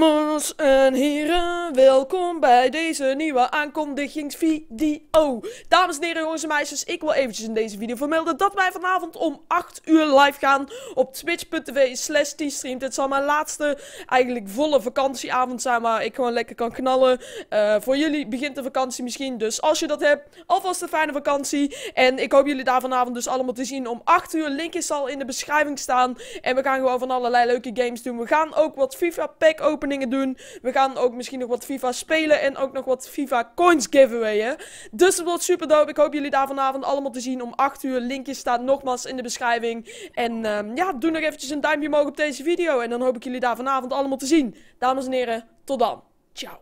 Dames en heren, welkom bij deze nieuwe aankondigingsvideo. Dames en heren, jongens en meisjes, ik wil eventjes in deze video vermelden dat wij vanavond om 8 uur live gaan op twitch.tv slash T-stream. Het zal mijn laatste, eigenlijk volle vakantieavond zijn waar ik gewoon lekker kan knallen. Eh, voor jullie begint de vakantie misschien, dus als je dat hebt, alvast een fijne vakantie. En ik hoop jullie daar vanavond dus allemaal te zien om 8 uur. Linkjes zal in de beschrijving staan en we gaan gewoon van allerlei leuke games doen. We gaan ook wat FIFA pack openen openingen doen. We gaan ook misschien nog wat FIFA spelen en ook nog wat FIFA coins giveawayen. Dus het wordt super dope. Ik hoop jullie daar vanavond allemaal te zien om 8 uur. Linkje staat nogmaals in de beschrijving. En ehm, ja, doe nog eventjes een duimpje omhoog op deze video. En dan hoop ik jullie daar vanavond allemaal te zien. Dames en heren, tot dan. Ciao.